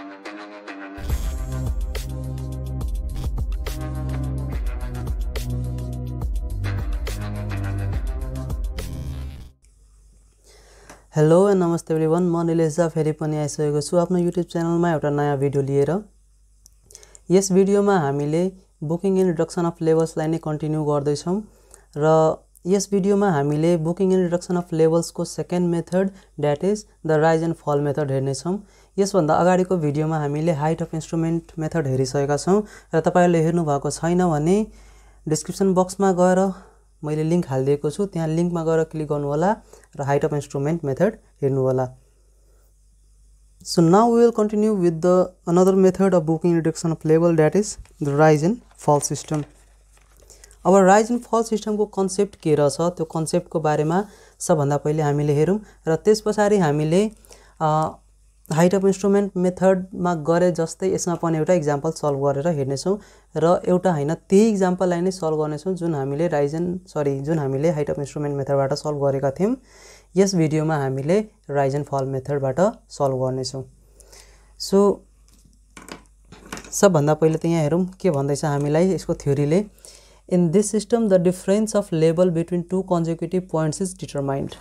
Hello नमस्ते everyone म झा फेरि पनि आइसकेको छु आफ्नो युट्युब च्यानलमा एउटा नयाँ भिडियो लिएर यस भिडियोमा हामीले बुकिङ एन्ड रिडक्सन अफ लेभल्सलाई नै कन्टिन्यू गर्दैछौँ र यस भिडियोमा हामीले बुकिङ एन्ड रिडक्सन अफ लेभल्सको second method that is the rise and fall method हेर्नेछौँ यसभन्दा अगाडिको भिडियोमा हामीले हाइट अफ इन्स्ट्रुमेन्ट मेथड हेरिसकेका छौँ र तपाईँहरूले भएको छैन भने डिस्क्रिप्सन बक्समा गएर मैले लिङ्क हालिदिएको छु त्यहाँ लिङ्कमा गएर क्लिक गर्नुहोला र हाइट अफ इन्स्ट्रुमेन्ट मेथड हेर्नुहोला so now will continue with the another method of booking reduction of level that is the rise in fall system अब राइज इन फल सिस्टमको कन्सेप्ट के रहेछ त्यो कन्सेप्टको बारेमा सबभन्दा पहिले हामीले हेरौँ र त्यस पछाडि हामीले हाइट अफ इन्स्ट्रुमेन्ट मेथडमा गरे जस्तै यसमा पनि एउटा इक्जाम्पल सल्भ गरेर हेर्नेछौँ र एउटा होइन त्यही इक्जाम्पललाई नै सल्भ गर्नेछौँ जुन हामीले राइजन सरी जुन हामीले हाइट अफ इन्स्ट्रुमेन्ट मेथडबाट सल्भ गरेका थियौँ यस भिडियोमा हामीले राइज एन्ड फल मेथडबाट सल्भ गर्नेछौँ सो सबभन्दा पहिले त यहाँ हेरौँ के भन्दैछ हामीलाई यसको थ्योरीले in this system the difference of level between two consecutive points is determined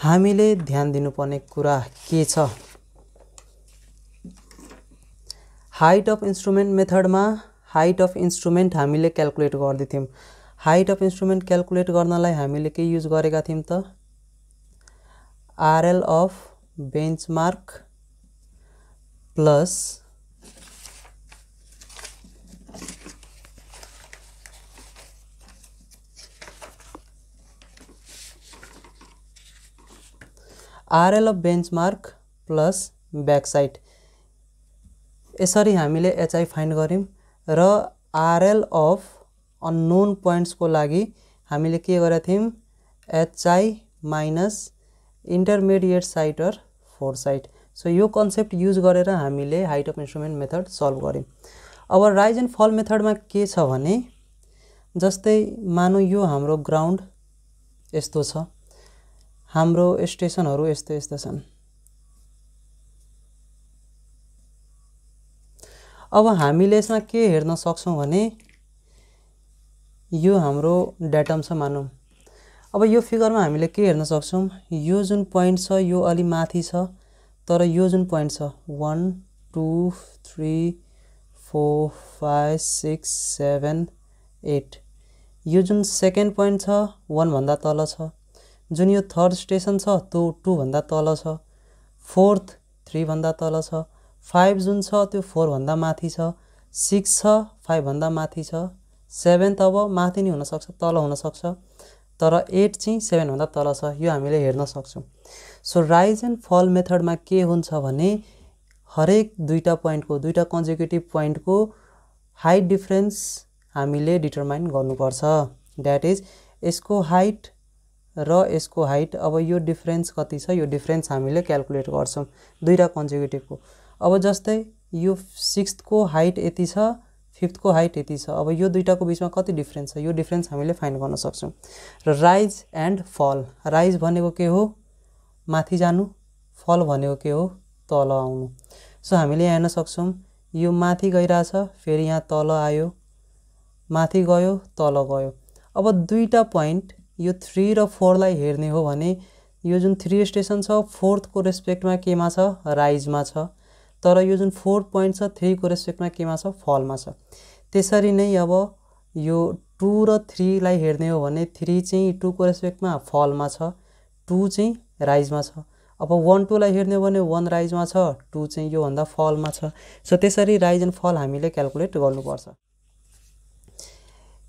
हामीले ध्यान दिनुपर्ने कुरा के छ हाइट अफ इन्स्ट्रुमेन्ट मेथडमा हाइट अफ इन्स्ट्रुमेन्ट हामीले क्यालकुलेट गर्दै थियौँ हाइट अफ इन्स्ट्रुमेन्ट क्यालकुलेट गर्नलाई हामीले के युज गरेका थियौँ त RL of benchmark plus RL of benchmark plus backsight यसरी हामीले एचआई फाइन्ड गऱ्यौँ र आरएल अफ अननोन पोइन्ट्सको लागि हामीले के गरेका थियौँ HI minus intermediate sight or fore sight so यो कन्सेप्ट युज गरेर हामीले height of instrument method solve गऱ्यौँ अब राइज एन्ड फल मेथडमा के छ भने जस्तै मानौँ यो हाम्रो ग्राउन्ड यस्तो छ हाम्रो स्टेसनहरू यस्तो यस्ता छन् अब हामीले यसमा के हेर्न सक्छौँ भने यो हाम्रो डेटम छ मानौँ अब यो फिगरमा हामीले के हेर्न सक्छौँ यो जुन पोइन्ट छ यो अलि माथि छ तर यो जुन पोइन्ट छ one two three four five six seven eight यो जुन सेकेन्ड पोइन्ट छ वानभन्दा तल छ जुन यो थर्ड स्टेसन छ त्यो टूभन्दा तल छ फोर्थ थ्रीभन्दा तल छ फाइभ जुन छ त्यो फोरभन्दा माथि छ सिक्स छ फाइभभन्दा माथि छ सेभेन अब माथि नै हुनसक्छ तल हुनसक्छ तर एट चाहिँ सेभेनभन्दा तल छ यो हामीले हेर्न सक्छौँ सो राइज एन्ड फल मेथडमा के हुन्छ भने हरेक दुईवटा पोइन्टको दुईवटा कन्जिक्युटिभ पोइन्टको हाइट डिफ्रेन्स हामीले डिटर्माइन गर्नुपर्छ द्याट इज यसको हाइट र यसको हाइट अब यो डिफ्रेन्स कति छ यो डिफ्रेन्स हामीले क्यालकुलेट गर्छौँ दुईवटा कन्जुगेटिभको अब जस्तै यो सिक्स्थको हाइट यति छ फिफ्थको हाइट यति छ अब यो दुइटाको बिचमा कति डिफ्रेन्स छ यो डिफ्रेन्स हामीले फाइन्ड गर्न सक्छौँ र राइज एन्ड फल राइज भनेको के हो माथि जानु फल भनेको के हो तल आउनु सो हामीले यहाँ हेर्न सक्छौँ यो माथि गइरहेछ फेरि यहाँ तल आयो माथि गयो तल गयो अब दुईवटा पोइन्ट यो थ्री र फोरलाई हेर्ने हो भने यो जुन थ्री स्टेसन छ फोर्थको रेस्पेक्टमा केमा छ राइजमा छ तर यो जुन फोर्थ पोइन्ट छ थ्रीको रेस्पेक्टमा केमा छ फलमा छ त्यसरी नै अब यो टू र थ्रीलाई हेर्ने हो भने थ्री चाहिँ टूको रेस्पेक्टमा फलमा छ टू चाहिँ राइजमा छ अब वान टूलाई हेर्ने हो भने वान राइजमा छ टू चाहिँ योभन्दा फलमा छ सो त्यसरी राइज एन्ड फल हामीले क्यालकुलेट गर्नुपर्छ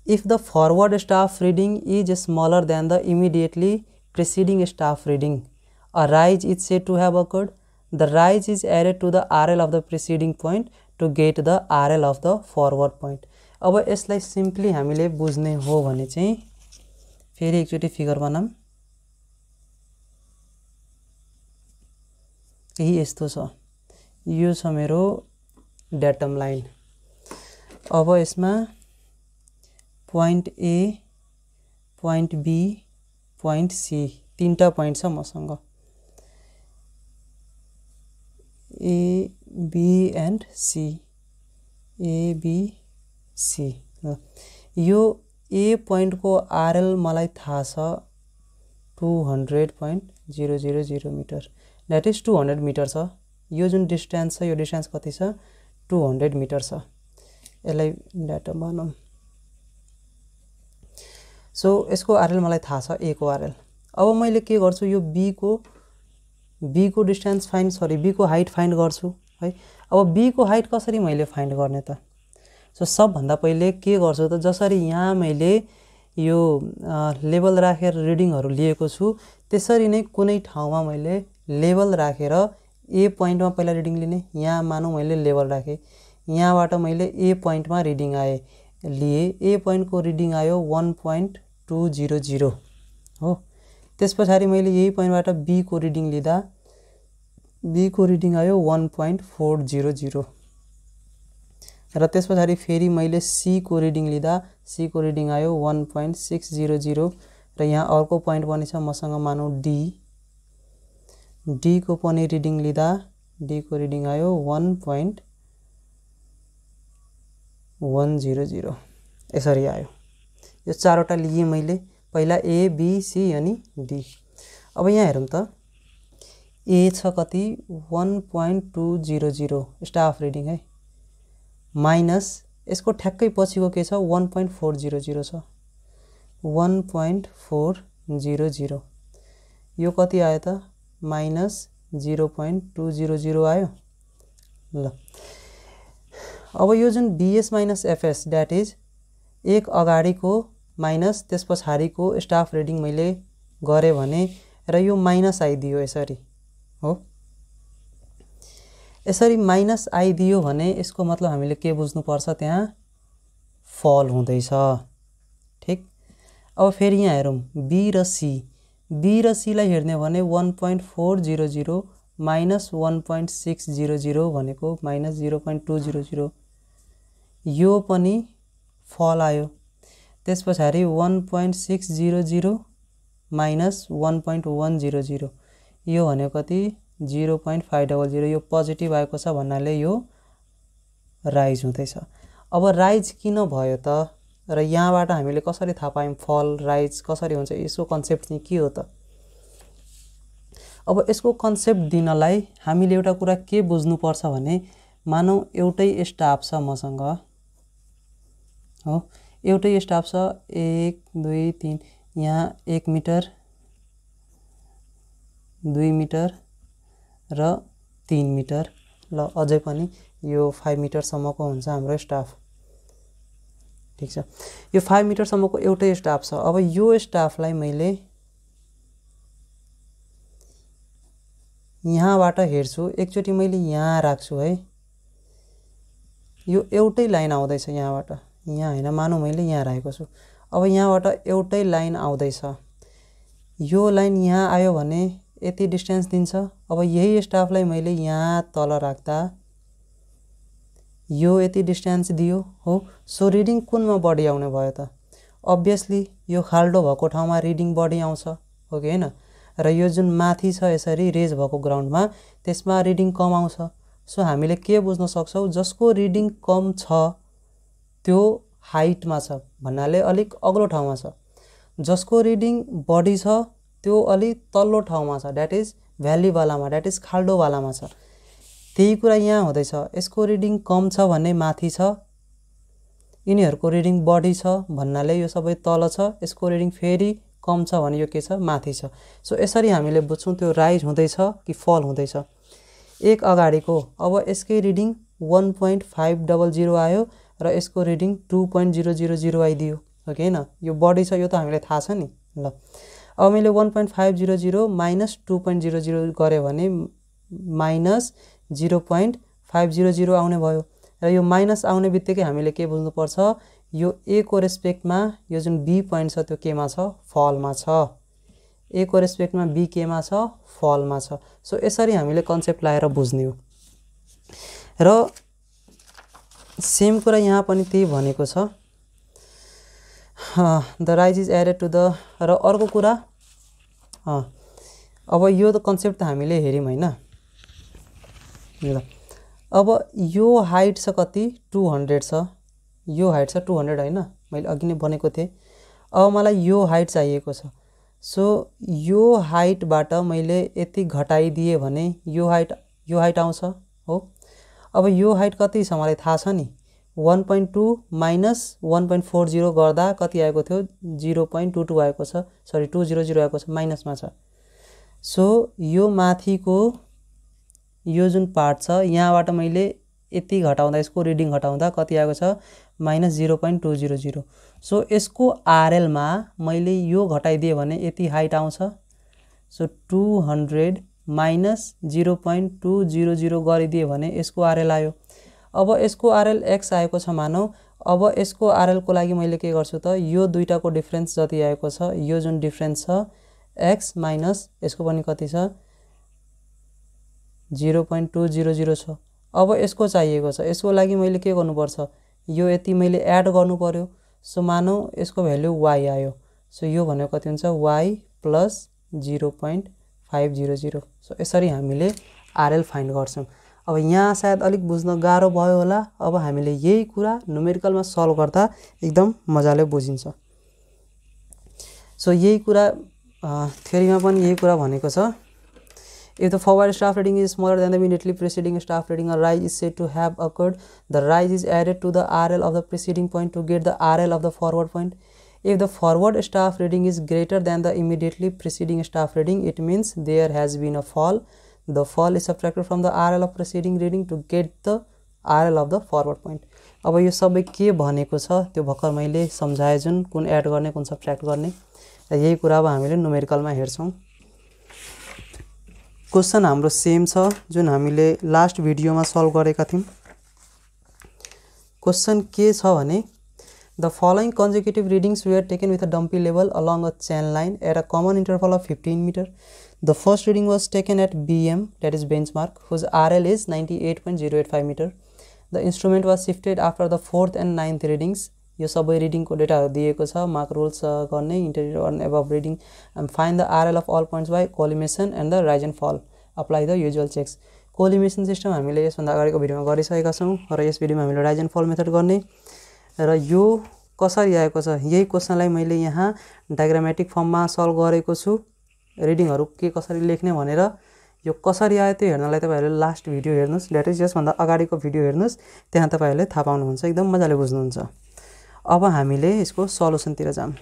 if the forward staff reading is smaller than the immediately preceding staff reading. A rise is said to have occurred. The rise is added to the RL of the preceding point to get the RL of the forward point. अब यसलाई simply हामीले बुझ्ने हो भने चाहिँ फेरि एकचोटि figure बनाऊँ यही यस्तो छ यो छ मेरो डाटम लाइन अब यसमा point A point B point C तिनवटा पोइन्ट छ मसँग A B and C A B C यो ए पोइन्टको आरएल मलाई थाहा छ two hundred point zero zero zero metre that is two hundred metre छ यो जुन डिस्टेन्स छ यो डिस्टेन्स कति छ टु हन्ड्रेड मिटर छ यसलाई डाटा भनौँ सो यसको आरएल मलाई थाहा छ ए को आरएल अब मैले के गर्छु यो बीको बीको डिस्टेन्स फाइन्ड सरी बीको हाइट फाइन्ड गर्छु है अब बीको हाइट कसरी मैले फाइन्ड गर्ने त सो सबभन्दा पहिले के गर्छु त जसरी यहाँ मैले यो लेभल राखेर रिडिङहरू लिएको छु त्यसरी नै कुनै ठाउँमा मैले लेभल राखेर ए पोइन्टमा पहिला रिडिङ लिने यहाँ मानौँ मैले लेभल राखेँ यहाँबाट मैले ए पोइन्टमा रिडिङ आएँ लिएँ ए पोइन्टको रिडिङ आयो one point two zero zero हो त्यस पछाडि मैले यही पोइन्टबाट बीको रिडिङ लिँदा बीको रिडिङ आयो one point four zero zero र त्यस पछाडि फेरि मैले सीको रिडिङ लिँदा सीको रिडिङ आयो one point six zero zero र यहाँ अर्को पोइन्ट पनि छ मसँग मानौँ डी डीको पनि रिडिङ लिँदा डीको रिडिङ आयो one point one zero zero यसरी आयो यो चारवटा लिएँ मैले पहिला ए बी सी अनि डी अब यहाँ हेरौँ त ए छ कति one point two zero zero staff reading है माइनस यसको ठ्याक्कै पछिको के छ one point four zero zero छ one point four zero zero यो कति आयो त minus zero point two zero zero आयो ल अब यो जुन BS minus FS that is एक अगाडिको माइनस त्यस पछाडिको स्टाफ रिडिङ मैले गरेँ भने र यो माइनस आइदियो यसरी हो यसरी माइनस आइदियो भने यसको मतलब हामीले के बुझ्नुपर्छ त्यहाँ फल हुँदैछ ठिक अब फेरि यहाँ हेरौँ बी र सी बी र सीलाई हेर्ने भने one point four zero zero minus one point six zero zero भनेको minus zero point two zero zero यो पनि फल आयो त्यस पछाडि one point six zero zero minus one point one zero zero यो भनेको कति zero point five double zero यो पोजिटिभ आएको छ भन्नाले यो राइज हुँदैछ अब राइज किन भयो त र यहाँबाट हामीले कसरी थाहा पायौँ फल राइज कसरी हुन्छ यसको कन्सेप्ट चाहिँ के हो त अब यसको कन्सेप्ट दिनलाई हामीले एउटा कुरा के बुझ्नुपर्छ भने मानौँ एउटै स्टाफ छ मसँग हो एउटै स्टाफ छ एक दुई तिन यहाँ एक मिटर दुई मिटर र तिन मिटर ल अझै पनि यो फाइभ मिटरसम्मको हुन्छ हाम्रो स्टाफ ठिक छ यो फाइभ मिटरसम्मको एउटै स्टाफ छ अब यो स्टाफलाई मैले यहाँबाट हेर्छु एकचोटि मैले यहाँ राख्छु है यो एउटै लाइन आउँदैछ यहाँबाट यहाँ होइन मानौँ मैले यहाँ राखेको छु अब यहाँबाट एउटै लाइन आउँदैछ यो लाइन यहाँ आयो भने यति डिस्टेन्स दिन्छ अब यही स्टाफलाई मैले यहाँ तल राख्दा यो यति डिस्टेन्स दियो हो सो रिडिङ कुनमा बढी आउने भयो त अभियसली यो खाल्डो भएको ठाउँमा रिडिङ बढी आउँछ हो कि होइन र यो जुन माथि छ यसरी रेज भएको ग्राउन्डमा त्यसमा रिडिङ कम आउँछ सो हामीले के बुझ्न सक्छौँ जसको रिडिङ कम छ त्यो हाइटमा छ भन्नाले अलिक अग्लो ठाउँमा छ जसको रिडिङ बडी छ त्यो अलि तल्लो ठाउँमा छ द्याट इज भ्यालीवालामा द्याट इज खाल्डोवालामा छ त्यही कुरा यहाँ हुँदैछ यसको रिडिङ कम छ भने माथि छ यिनीहरूको रिडिङ बढी छ भन्नाले यो सबै तल छ यसको रिडिङ फेरि कम छ भने यो के छ माथि छ सो यसरी हामीले बुझ्छौँ त्यो राइज हुँदैछ कि फल हुँदैछ एक अगाडिको अब यसकै reading one point five double zero आयो र यसको reading two point zero zero zero आइदियो ओके होइन यो बढी छ यो त हामीलाई थाहा छ नि ल अब मैले one point five zero zero minus two point zero zero गरेँ भने minus zero point five zero zero आउने भयो र यो माइनस आउने बित्तिकै हामीले के बुझ्नुपर्छ यो ए को रेस्पेक्टमा यो जुन बी पोइन्ट छ त्यो केमा छ फलमा छ ए को रेस्पेक्टमा बी केमा छ फलमा छ सो यसरी हामीले कन्सेप्ट लाएर बुझ्ने हो र सेम कुरा यहाँ पनि त्यही भनेको छ the rise is added to the र अर्को कुरा अब यो त कन्सेप्ट त हामीले हेऱ्यौँ होइन ल अब यो हाइट छ कति टु हन्ड्रेड छ यो हाइट छ टु हन्ड्रेड होइन मैले अघि नै बनेको थिएँ अब मलाई यो हाइट चाहिएको छ सो यो हाइटबाट मैले यति घटाइदिएँ भने यो हाइट यो हाइट आउँछ अब यो हाइट कति छ मलाई थाहा छ नि 1.2 point two minus one point four zero गर्दा कति आएको थियो जिरो पोइन्ट टू टू आएको छ सरी टू जिरो जिरो आएको छ माइनसमा छ सो यो माथिको यो जुन पार्ट छ यहाँबाट मैले यति घटाउँदा यसको रिडिङ घटाउँदा कति आएको छ minus zero point two zero zero so यसको आरएलमा मैले यो घटाइदिएँ भने यति हाइट आउँछ so two hundred minus zero point two zero zero गरिदियो भने यसको आरएल आयो अब यसको आरएल एक्स आएको छ मानौ अब यसको आरएलको लागि मैले के गर्छु त यो दुइटाको डिफ्रेन्स जति आएको छ यो जुन डिफ्रेन्स छ एक्स माइनस यसको पनि कति छ zero point two zero zero छ अब यसको चाहिएको छ यसको लागि मैले के गर्नुपर्छ यो यति मैले एड गर्नु पऱ्यो सो मानौ यसको भेल्यु वाई आयो सो यो भनेको कति हुन्छ Y plus zero point five zero zero so यसरी हामीले आरएल फाइन्ड गर्छौँ अब यहाँ सायद अलिक बुझ्न गाह्रो भयो होला अब हामीले यही कुरा न्युमेरिकलमा सल्भ गर्दा एकदम मजाले बुझिन्छ सो यही कुरा थ्योरीमा पनि यही कुरा भनेको छ if the forward staff reading is smaller than the immediately preceding staff reading rise is set to have accord the rise is added to the RL of the preceding point to get the RL of the forward point if the forward staff reading is greater than the immediately preceding staff reading it means there has been a fall the fall is subtracted from the rl of preceding reading to get the rl of the forward point अब यो सबै के भनेको छ त्यो भर्खर मैले सम्झाएँ जुन कुन एड गर्ने कुन सब्ट्र्याक्ट गर्ने र यही कुरा अब हामीले नुमेरिकलमा हेर्छौँ क्वेसन हाम्रो सेम छ जुन हामीले लास्ट भिडियोमा सल्भ गरेका थियौँ क्वेसन के छ भने The following consecutive readings were taken with a dumpy level along a chain line at a common interval of 15 meter. The first reading was taken at BM, that is benchmark, whose RL is 98.085 meter. The instrument was shifted after the fourth and ninth readings. यो सबै रिडिङको डेटाहरू दिएको छ mark rules गर्ने interior on above reading and fine the RL of all points by collimation and the rise and fall apply the usual checks collimation system हामीले यसभन्दा अगाडिको भिडियोमा गरिसकेका छौँ र यस भिडियोमा हामीले राइज एन्ड फल मेथड गर्ने र यो कसरी आएको छ यही क्वेसनलाई मैले यहाँ डायग्रामेटिक फर्ममा सल्भ गरेको छु रिडिङहरू के कसरी लेख्ने भनेर यो कसरी आयो त्यो हेर्नलाई तपाईँहरूले लास्ट भिडियो हेर्नुहोस् इज यसभन्दा अगाडिको भिडियो हेर्नुहोस् त्यहाँ तपाईँहरूले थाहा पाउनुहुन्छ एकदम मजाले बुझ्नुहुन्छ अब हामीले यसको सल्युसनतिर जाऊँ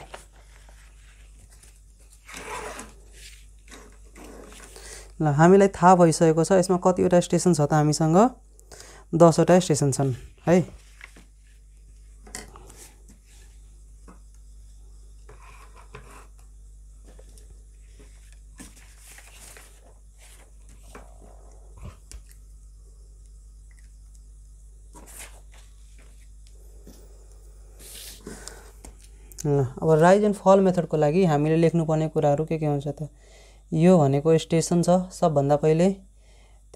ल हामीलाई थाहा भइसकेको छ यसमा कतिवटा स्टेसन छ त हामीसँग दसवटा स्टेसन छन् है अब राइज एन्ड फल मेथडको लागि हामीले लेख्नुपर्ने कुराहरू के के हुन्छ त यो भनेको स्टेसन छ सबभन्दा पहिले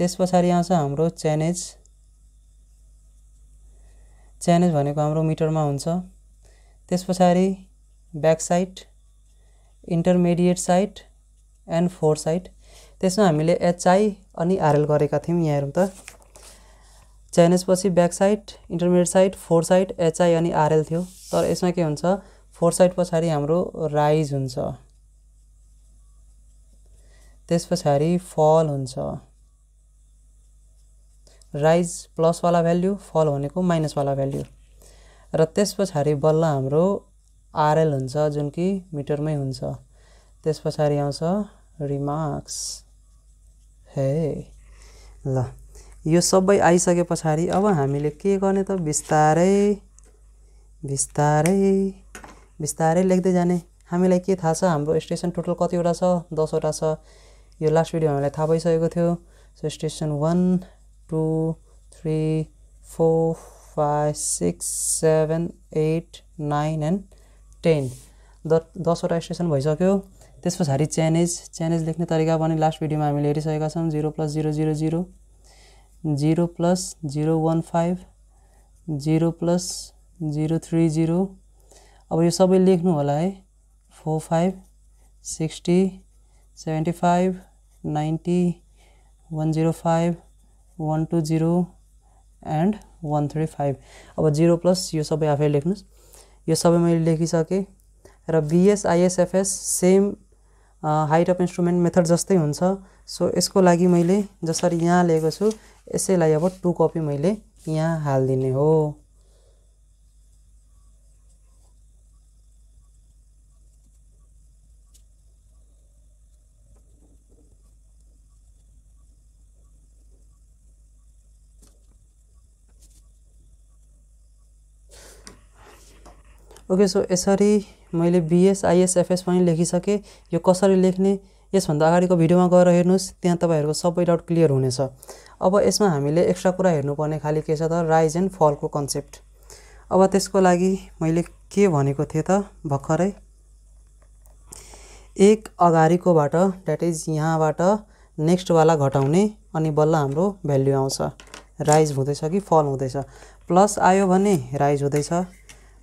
त्यस पछाडि आउँछ हाम्रो च्यानेज च्यानेज भनेको हाम्रो मिटरमा हुन्छ त्यस पछाडि back side intermediate side and fore side त्यसमा हामीले एचआई अनि आरएल गरेका थियौँ यहाँ हेरौँ त च्यानेजपछि back side intermediate side fore side HI अनि आरएल थियो तर यसमा के हुन्छ फोर साइड पछाडि हाम्रो राइज हुन्छ त्यस पछाडि फल हुन्छ राइज प्लसवाला भ्याल्यु फल भनेको माइनसवाला भ्याल्यु र त्यस पछाडि बल्ल हाम्रो आरएल हुन्छ जुन कि मिटरमै हुन्छ त्यस पछाडि आउँछ रिमार्क्स हे ल यो सबै आइसके पछाडि अब हामीले के गर्ने त बिस्तारै बिस्तारै बिस्तारै लेख्दै जाने हामीलाई के थाहा छ हाम्रो स्टेसन टोटल कतिवटा छ दसवटा छ यो लास्ट भिडियो हामीलाई थाहा भइसकेको थियो so station one two three four five six seven eight nine and ten the दसवटा स्टेसन भइसक्यो त्यस पछाडि च्यानेज च्यानेज लेख्ने तरिका पनि लास्ट भिडियोमा हामीले हेरिसकेका छौँ zero plus zero zero zero zero plus zero one five zero plus zero three zero अब यो सबै लेख्नु होला है four five sixty seventy five ninety one zero five one two zero and one three five अब zero plus यो सबै आफै लेख्नुहोस् यो सबै मैले लेखिसकेँ र BS IS FS same height of instrument method जस्तै हुन्छ सो यसको लागि मैले जसरी यहाँ लिएको छु यसैलाई अब टु कपी मैले यहाँ हालिदिने हो ओके सो यसरी मैले बिएस एफएस पनि लेखिसकेँ यो कसरी लेख्ने यसभन्दा अगाडिको भिडियोमा गएर हेर्नुहोस् त्यहाँ तपाईँहरूको सबै डाउट क्लियर हुनेछ अब यसमा हामीले एक्स्ट्रा कुरा हेर्नुपर्ने खालि के छ त राइज एन्ड फलको कन्सेप्ट अब त्यसको लागि मैले के भनेको थिएँ त भर्खरै एक अगाडिकोबाट द्याट इज यहाँबाट नेक्स्टवाला घटाउने अनि बल्ल हाम्रो भेल्यु आउँछ राइज हुँदैछ कि फल हुँदैछ प्लस आयो भने राइज हुँदैछ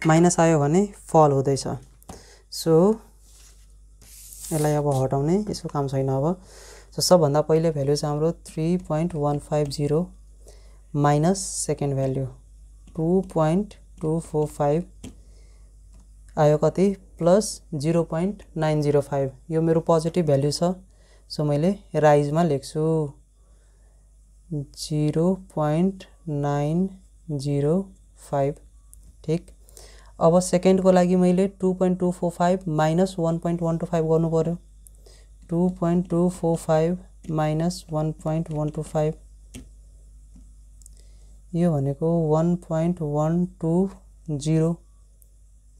माइनस आयो भने फल हुँदैछ सो यसलाई अब हटाउने यसको काम छैन अब सो सबभन्दा पहिले भेल्यु चाहिँ हाम्रो three point one five zero minus second value two point two four five आयो कति plus zero point nine zero five यो मेरो पोजिटिभ भेल्यु छ सो मैले राइजमा लेख्छु zero point nine zero five ठिक अब सेकेन्डको लागि मैले two point two four five minus one point one two five गर्नु पऱ्यो two point two four five minus one point one two five यो भनेको one point one two zero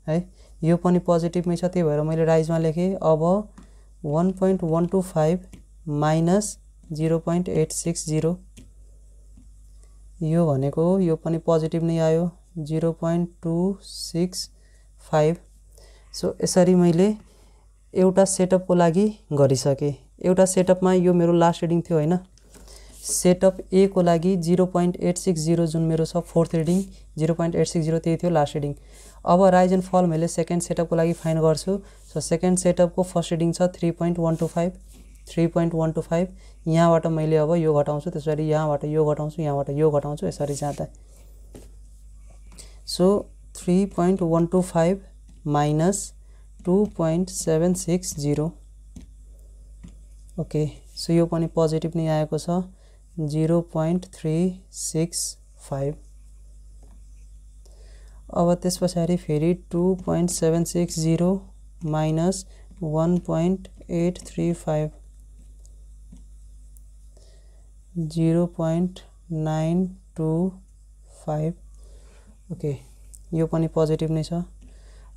है यो पनि पोजिटिभमै छ त्यही भएर मैले राइजमा लेखेँ अब one point one two five minus zero point eight six zero यो भनेको यो पनि पोजिटिभ नै आयो zero point two six five so यसरी मैले एउटा सेटअपको लागि गरिसकेँ एउटा सेटअपमा यो मेरो लास्ट रिडिङ थियो होइन सेटअप ए को लागि zero point eight six zero जुन मेरो छ fourth reading zero point eight six zero त्यही थियो लास्ट रिडिङ अब राइज एन्ड फल मैले सेकेन्ड सेटअपको लागि फाइन गर्छु सो सेकेन्ड सेटअपको फर्स्ट रिडिङ छ three point one two five three point one two five यहाँबाट मैले अब यो घटाउँछु त्यसरी यहाँबाट यो घटाउँछु यहाँबाट यो घटाउँछु यसरी जाँदा so 3.125 minus 2.760 ओके सो यो पनि पोजिटिभ नै आएको छ थ्री सिक्स फाइव अब ते पड़ी फेरि two point seven six zero minus one point eight three five zero point nine two five okay यो पनि पोजिटिभ नै छ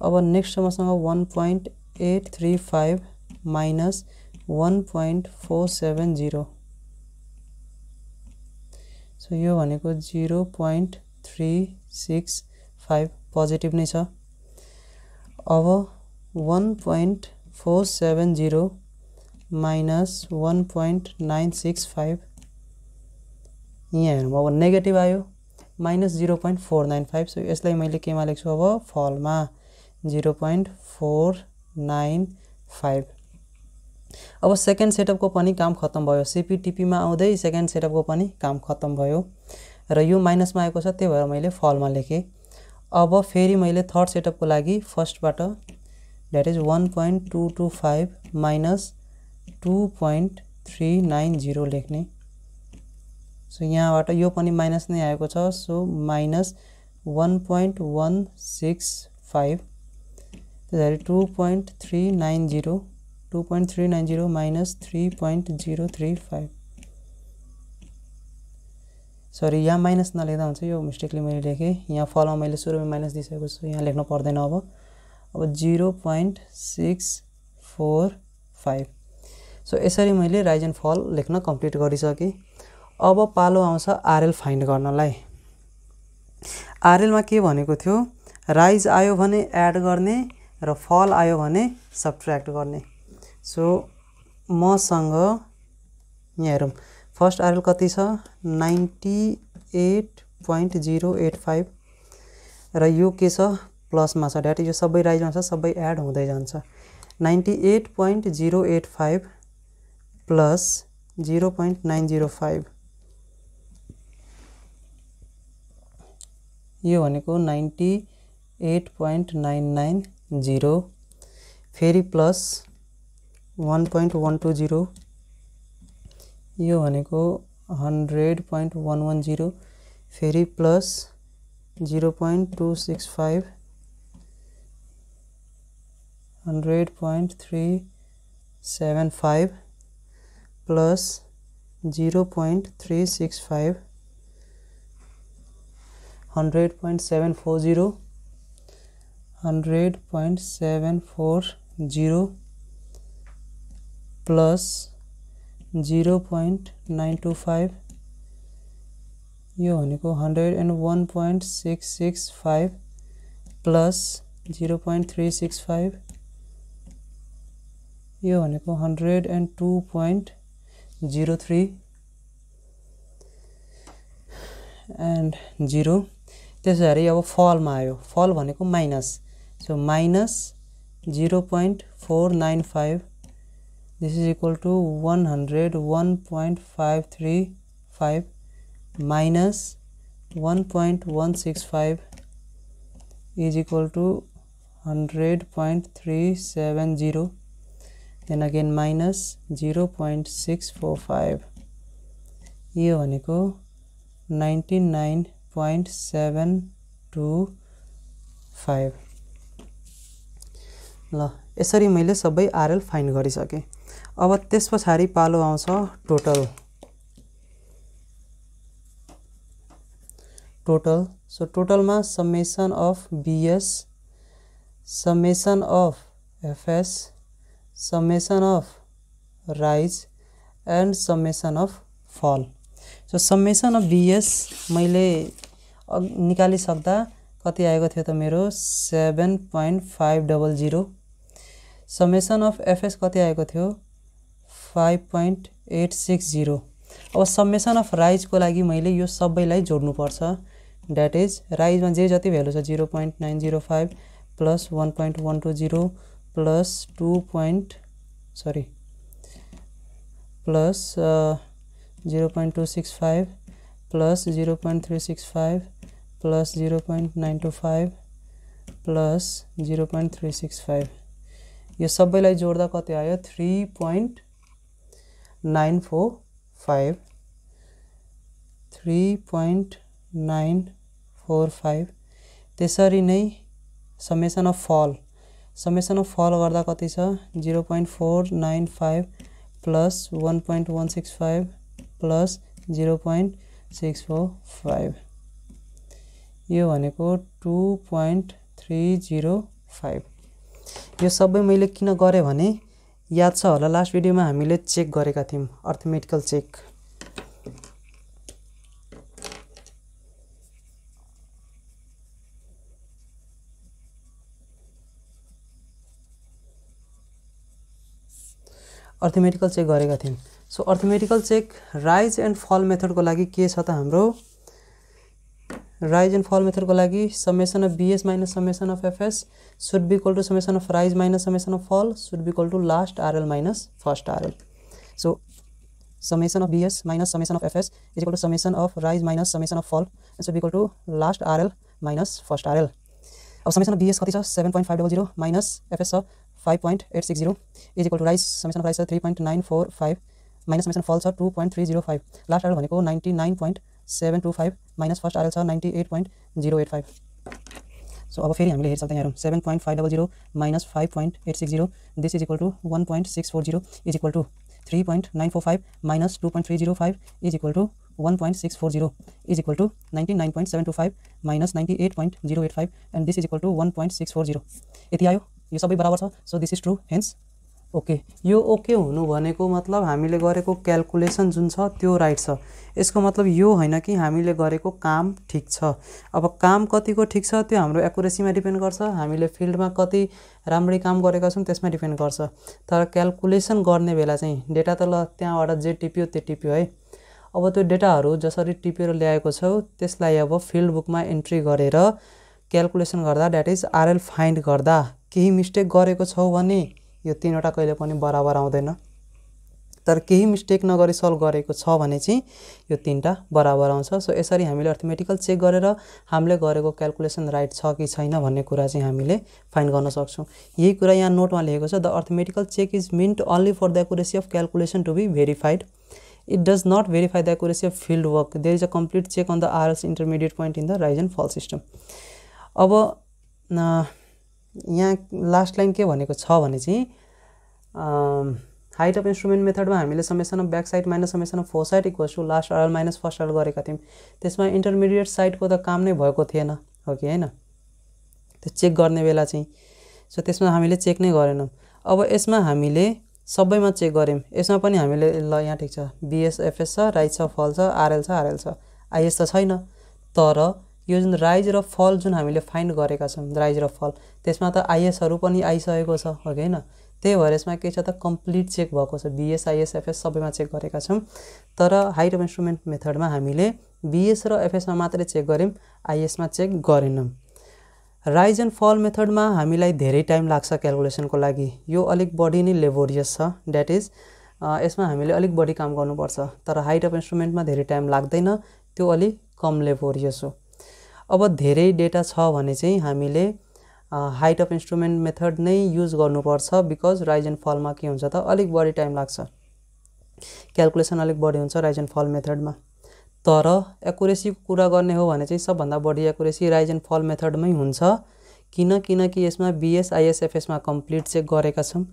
अब नेक्स्ट मसँग one point eight three five minus one point four seven zero so यो भनेको zero point three six five positive नै छ अब one point four seven zero minus one point nine six five यहाँ हेर्नु अब नेगेटिभ आयो minus zero point four nine five so यसलाई मैले केमा लेख्छु अब फलमा zero point four nine five अब सेकेन्ड सेटअपको पनि काम खत्तम भयो सिपिटिपीमा आउँदै सेकेन्ड सेटअपको पनि काम खत्तम भयो र यो माइनसमा आएको छ त्यही भएर मैले फलमा लेखेँ अब फेरि मैले थर्ड सेटअपको लागि फर्स्टबाट that is one point two two five minus two point three nine zero लेख्ने सो यहाँ यो पनि माइनस नहीं आगे so minus one point one six five तेरी two point three nine zero two point three nine zero minus three point zero three five sorry यहाँ minus नलेख्दा हुन्छ यो मिस्टेकले मैले लेखेँ यहाँ मैं सुरू में माइनस दी सकते यहाँ लेख् पर्देन अब अब zero point six four five so इसी मैं rise and fall complete complete सकें अब पालो आउँछ आरएल फाइन्ड गर्नलाई आरएलमा के भनेको थियो राइज आयो भने एड गर्ने र फल आयो भने सब्ट्र्याक्ट गर्ने सो मसँग यहाँ हेरौँ फर्स्ट आरएल कति छ ninety eight point zero eight five र यो के छ प्लसमा छ ड्याट यो सबै राइजमा छ सबै एड हुँदै जान्छ ninety eight point zero eight five plus zero point nine zero five ये ninety eight point nine nine zero फेरी plus one point one two zero यो hundred point one one zero फेरी plus zero point two six five hundred point three seven five plus zero point three six five 100.740 100.740 plus 0 0.925 यो भनेको hundred and one point six six five plus zero point three six five यो भनेको hundred and two point zero three and zero त्यसरी अब fall में आयो fall को minus so minus zero point four nine five this is equal to one hundred one point five three five minus one point one six five is equal to hundred point three seven zero then again minus zero point six four five ये ninety nine point seven two five ल यसरी मैले सबै RL fine कर गरिसकेँ अब ते पड़ी पालो आउँछ टोटल टोटल सो टोटल में summation of BS summation of FS summation of rise and summation of fall so summation of BS मैले निकालिसक्दा कति आएको थियो त मेरो seven point five double zero summation of FS कति आएको थियो five point eight six zero अब समेसन अफ राइजको लागि मैले यो सबैलाई जोड्नुपर्छ द्याट इज राइजमा जे जति भ्यालु छ zero point nine zero five plus one point one two zero plus two point sorry plus zero point two six five plus zero point three six five plus zero point nine two five plus zero point three six five यह सबला जोड़ा कति आयो three point nine four five three point nine four five तेरी नई summation of fall summation of fall कर zero छ four nine five plus one point one six five plus zero point six four five यो भनेको two point three zero five यो सबै मैले किन गरेँ भने याद छ होला लास्ट भिडियोमा हामीले चेक गरेका थियौँ अर्थमेटिकल चेक अर्थमेटिकल चेक गरेका थियौँ so arithmetical check rise and fall method को लगी के हम राइज एंड फल मेथड को लगी summation of BS minus summation of FS should be equal to summation of rise minus summation of fall should be equal to last RL minus first RL so summation of BS minus summation of FS is equal to summation of rise minus summation of fall should be equal to last RL minus first RL अब summation of BS कति छ seven point five double zero minus FS छ five point eight six zero is equal to rise summation of rise three point nine four five minus summation fall छ two point three zero five last RL भनेको ninety nine point seven two five minus first RL छ ninety eight point zero eight five so अब फेरि हामीले हेर्छौँ यहाँ seven point five double zero minus five point eight six zero this is equal to one point six four zero is equal to three point nine four five minus two point three zero five is equal to one point six four zero is equal to ninety nine point seven two five minus ninety eight point zero eight five and this is equal to one point six four zero यति आयो यो सबै बराबर छ so this is true hence okay यो okay हुनु भनेको मतलब हामीले गरेको क्यालकुलेसन जुन छ त्यो राइट छ यसको मतलब यो होइन कि हामीले गरेको काम ठिक छ अब काम कतिको ठिक छ त्यो हाम्रो एकुरेसीमा डिपेन्ड गर्छ हामीले फिल्डमा कति राम्रै काम गरेका छौँ त्यसमा डिपेन्ड गर्छ तर क्यालकुलेसन गर्ने बेला चाहिँ डेटा त ल त्यहाँबाट जे टिप्यो त्यो टिप्यो है अब त्यो डेटाहरू जसरी टिपेर ल्याएको छौ त्यसलाई अब फिल्ड बुकमा इन्ट्री गरेर क्यालकुलेसन गर्दा द्याट इज आरएल फाइन्ड गर्दा केही मिस्टेक गरेको छौ भने यो तिनवटा कहिले पनि बराबर आउँदैन तर केही मिस्टेक नगरी सल्भ गरेको छ भने चाहिँ यो तिनवटा बराबर आउँछ सो यसरी हामीले अर्थमेटिकल चेक गरेर हामीले गरेको क्यालकुलेसन राइट छ कि छैन भन्ने कुरा चाहिँ हामीले फाइन गर्न सक्छौँ यही कुरा यहाँ नोटमा लेखेको छ the arithmetical check is meant only for the accuracy of calculation to be verified it does not verify the accuracy of field work there is a complete check on the RS intermediate point in the rise and fall system अब यहाँ last line के भनेको छ भने चाहिँ height of instrument मेथडमा हामीले summation of back sight minus summation of fore sight equals to last RL minus first RL गरेका थियौँ त्यसमा इन्टरमिडिएट साइडको त काम नै भएको थिएन हो कि होइन त्यो चेक गर्ने बेला चाहिँ सो त्यसमा हामीले चेक नै गरेनौँ अब यसमा हामीले सबैमा चेक गऱ्यौँ यसमा पनि हामीले ल यहाँ ठिक छ बिएसएफएस छ राइट छ फल छ आरएल छ आरएल छ आइएस त छैन तर यो जुन राइज र फल जुन हामीले फाइन्ड गरेका छौँ राइज र फल त्यसमा त आइएसहरू पनि आइसकेको छ हो कि होइन त्यही भएर यसमा के छ त कम्प्लिट चेक भएको छ बिएस आइएस एफएस सबैमा चेक गरेका छौँ तर हाइट अफ इन्स्ट्रुमेन्ट मेथडमा हामीले बिएस र एफएसमा मात्रै चेक गऱ्यौँ आइएसमा चेक गरेनौँ राइज एन्ड फल मेथडमा हामीलाई धेरै टाइम लाग्छ क्यालकुलेसनको लागि यो अलिक बढी नै लेबोरियस छ द्याट इज यसमा हामीले अलिक बढी काम गर्नुपर्छ तर हाइट अफ इन्स्ट्रुमेन्टमा धेरै टाइम लाग्दैन त्यो अलिक कम लेबोरियस हो अब धेरै डेटा छ भने चाहिँ हामीले हाइट अफ इन्स्ट्रुमेन्ट मेथड नै युज गर्नुपर्छ बिकज राइज एन्ड फलमा के हुन्छ त अलिक बढी टाइम लाग्छ क्यालकुलेसन अलिक बढी हुन्छ राइज एन्ड फल मेथडमा तर एकुरेसीको कुरा गर्ने हो भने चाहिँ सबभन्दा बढी एकुरेसी राइज एन्ड फल मेथडमै हुन्छ किन किनकि यसमा बिएसआइएसएफएसमा कम्प्लिट चेक गरेका छौँ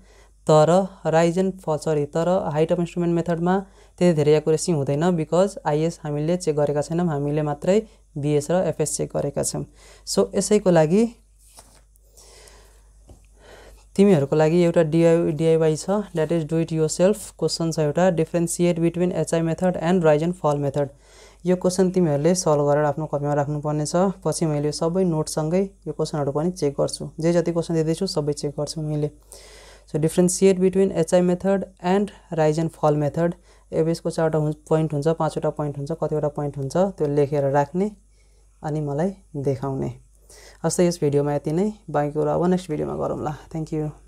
तर राइज एन्ड फल सरी तर हाइट अफ इन्स्ट्रुमेन्ट मेथडमा त्यति धेरै एकुरेसी हुँदैन बिकज आइएस हामीले चेक गरेका छैनौँ हामीले मात्रै बिएस र चेक गरेका छौँ सो यसैको लागि तिमीहरूको लागि एउटा डिआई डिआइवाई छ द्याट इज डु इट यो सेल्फ क्वेसन छ एउटा differentiate between HI method and rise and fall method यो क्वेसन तिमीहरूले सल्भ गरेर आफ्नो कपीमा राख्नुपर्नेछ पछि मैले सबै नोटसँगै यो क्वेसनहरू पनि चेक गर्छु जे जति क्वेसन दिँदैछु सबै चेक गर्छु मैले so differentiate between HI method and rise and fall method एभरेजको चारवटा हुन्छ पोइन्ट हुन्छ पाँचवटा पोइन्ट हुन्छ कतिवटा पोइन्ट हुन्छ त्यो लेखेर राख्ने अनि मलाई देखाउने हस्त यस भिडियोमा यति नै बाँकी कुरा अब नेक्स्ट भिडियोमा गरौँला थ्याङ्क यू